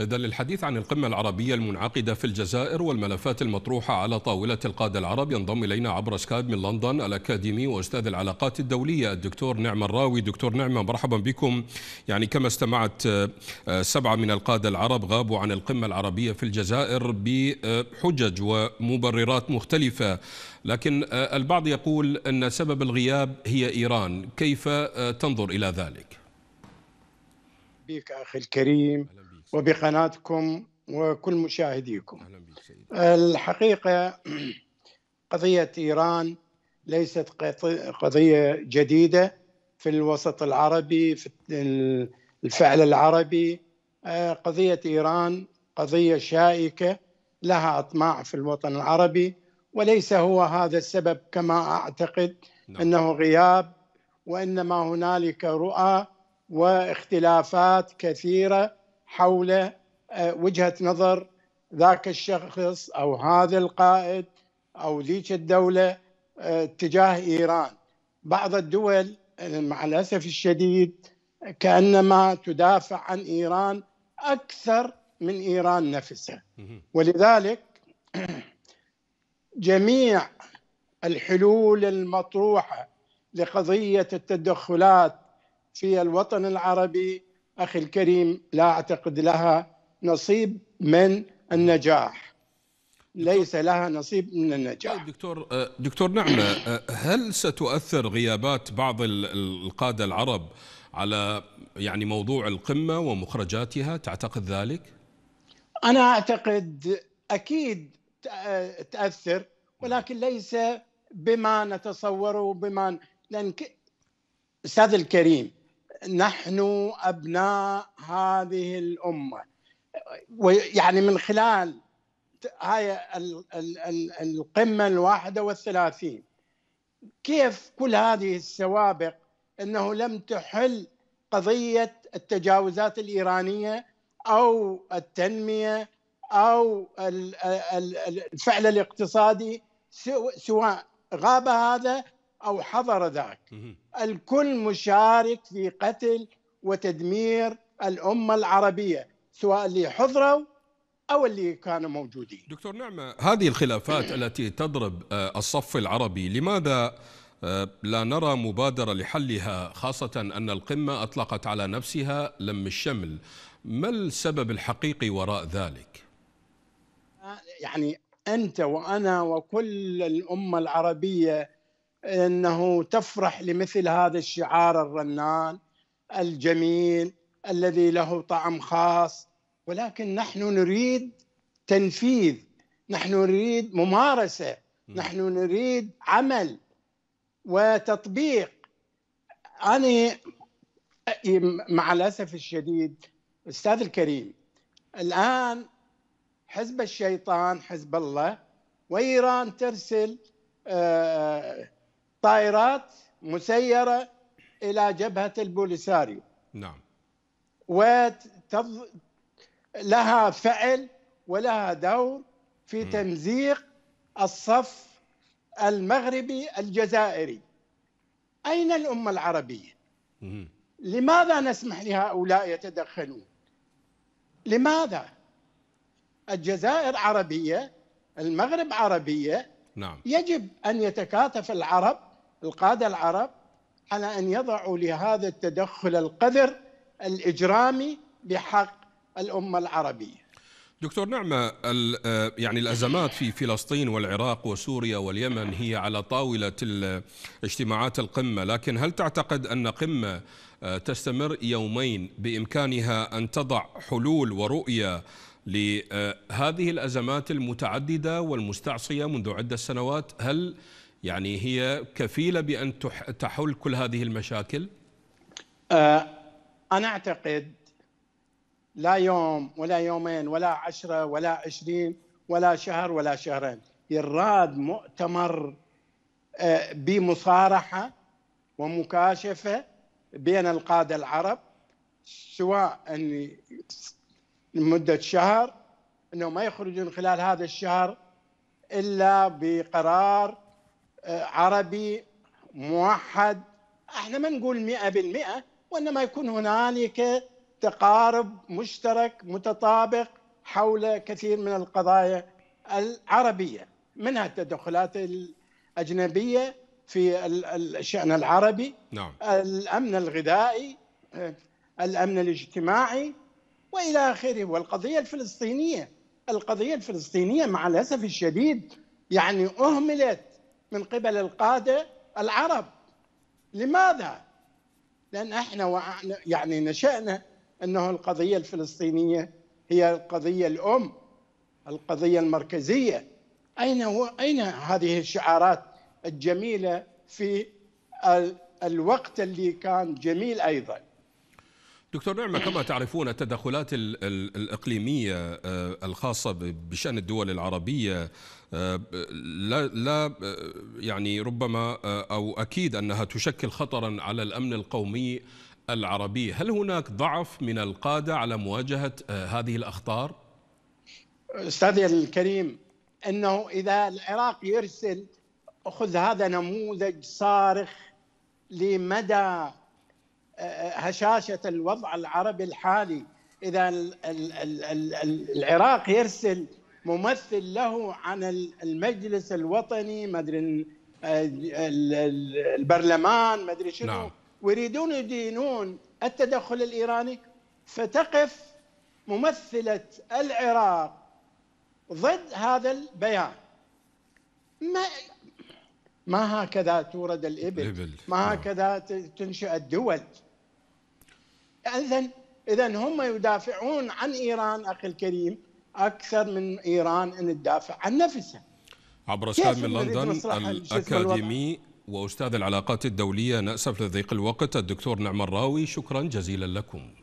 إذا للحديث عن القمة العربية المنعقدة في الجزائر والملفات المطروحة على طاولة القادة العرب ينضم إلينا عبر سكايب من لندن الأكاديمي وأستاذ العلاقات الدولية الدكتور نعمة الراوي دكتور نعمة مرحبا بكم يعني كما استمعت آه، آه، سبعة من القادة العرب غابوا عن القمة العربية في الجزائر بحجج ومبررات مختلفة لكن آه، البعض يقول أن سبب الغياب هي إيران كيف تنظر إلى ذلك؟ بك أخي الكريم وبقناتكم وكل مشاهديكم الحقيقة قضية إيران ليست قضية جديدة في الوسط العربي في الفعل العربي آه، قضية إيران قضية شائكة لها أطماع في الوطن العربي وليس هو هذا السبب كما أعتقد نعم. أنه غياب وإنما هنالك رؤى واختلافات كثيره حول آه، وجهه نظر ذاك الشخص او هذا القائد او ذيك الدوله آه، تجاه ايران بعض الدول آه، مع الاسف الشديد كانما تدافع عن ايران اكثر من ايران نفسها ولذلك جميع الحلول المطروحه لقضيه التدخلات في الوطن العربي اخي الكريم لا اعتقد لها نصيب من النجاح ليس لها نصيب من النجاح طيب دكتور آه، دكتور نعمه آه، هل ستؤثر غيابات بعض القاده العرب على يعني موضوع القمه ومخرجاتها تعتقد ذلك انا اعتقد اكيد آه، تاثر ولكن ليس بما نتصوره بما لان استاذ الكريم نحن ابناء هذه الامه ويعني من خلال هاي القمه الواحده والثلاثين كيف كل هذه السوابق انه لم تحل قضيه التجاوزات الايرانيه او التنميه او الفعل الاقتصادي سواء غاب هذا أو حضر ذاك الكل مشارك في قتل وتدمير الأمة العربية سواء اللي حضروا أو اللي كانوا موجودين دكتور نعمة هذه الخلافات التي تضرب آه، الصف العربي لماذا آه، لا نرى مبادرة لحلها خاصة أن القمة أطلقت على نفسها لم الشمل ما السبب الحقيقي وراء ذلك؟ آه، يعني أنت وأنا وكل الأمة العربية انه تفرح لمثل هذا الشعار الرنان الجميل الذي له طعم خاص ولكن نحن نريد تنفيذ نحن نريد ممارسه نحن نريد عمل وتطبيق انا مع الاسف الشديد استاذ الكريم الان حزب الشيطان حزب الله وايران ترسل آه طائرات مسيرة إلى جبهة البوليساريو نعم وتض... لها فعل ولها دور في م. تمزيق الصف المغربي الجزائري أين الأمة العربية؟ م. لماذا نسمح لهؤلاء يتدخلون؟ لماذا؟ الجزائر عربية المغرب عربية نعم. يجب أن يتكاتف العرب القادة العرب على أن يضعوا لهذا التدخل القذر الإجرامي بحق الأمة العربية دكتور نعمة آه، يعني الأزمات في فلسطين والعراق وسوريا واليمن هي على طاولة اجتماعات القمة لكن هل تعتقد أن قمة آه، تستمر يومين بإمكانها أن تضع حلول ورؤية لهذه آه، الأزمات المتعددة والمستعصية منذ عدة سنوات هل يعني هي كفيلة بأن تحل كل هذه المشاكل؟ أه، أنا أعتقد لا يوم ولا يومين ولا عشرة ولا عشرين ولا شهر ولا شهرين يراد مؤتمر أه، بمصارحة ومكاشفة بين القادة العرب سواء أن لمدة شهر أنه ما يخرجون خلال هذا الشهر إلا بقرار آه، عربي موحد احنا ما نقول 100% وانما يكون هنالك تقارب مشترك متطابق حول كثير من القضايا العربيه منها التدخلات الاجنبيه في الشان العربي نعم. الامن الغذائي آه، الامن الاجتماعي والى اخره والقضيه الفلسطينيه القضيه الفلسطينيه مع الاسف الشديد يعني اهملت من قبل القادة العرب لماذا؟ لأن احنا يعني نشأنا أنه القضية الفلسطينية هي القضية الأم القضية المركزية أين هو أين هذه الشعارات الجميلة في الوقت اللي كان جميل أيضاً دكتور نعمة كما تعرفون التدخلات الإقليمية آه، الخاصة بشأن الدول العربية آه، لا لا آه، يعني ربما أو أكيد أنها تشكل خطرا على الأمن القومي العربي هل هناك ضعف من القادة على مواجهة هذه الأخطار؟ أستاذي الكريم أنه إذا العراق يرسل خذ هذا نموذج صارخ لمدى هشاشه الوضع العربي الحالي اذا العراق يرسل ممثل له عن المجلس الوطني ما ادري البرلمان ما ادري شنو نعم. ويريدون يدينون التدخل الايراني فتقف ممثله العراق ضد هذا البيان ما ما هكذا تورد الابل, الإبل. ما نعم. هكذا تنشا الدول اذا اذا هم يدافعون عن ايران اخي الكريم اكثر من ايران ان تدافع عن نفسها عبر استاذ من لندن الاكاديمي واستاذ العلاقات الدوليه ناسف لضيق الوقت الدكتور نعم الراوي شكرا جزيلا لكم